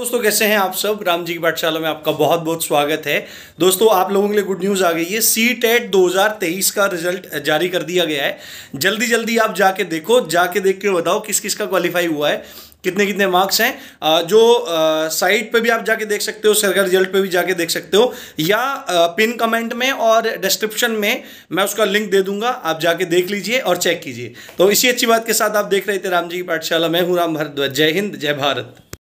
दोस्तों कैसे हैं आप सब राम जी की पाठशाला में आपका बहुत बहुत स्वागत है दोस्तों आप लोगों के लिए गुड न्यूज़ आ गई है सी टेट e दो का रिजल्ट जारी कर दिया गया है जल्दी जल्दी आप जाके देखो जाके देख के बताओ किस किस का क्वालिफाई हुआ है कितने कितने मार्क्स हैं जो साइट पे भी आप जाके देख सकते हो सरकार रिजल्ट पे भी जाके देख सकते हो या पिन कमेंट में और डिस्क्रिप्शन में मैं उसका लिंक दे दूंगा आप जाके देख लीजिए और चेक कीजिए तो इसी अच्छी बात के साथ आप देख रहे थे राम जी की पाठशाला मैं हूँ राम भारद्वाज जय हिंद जय भारत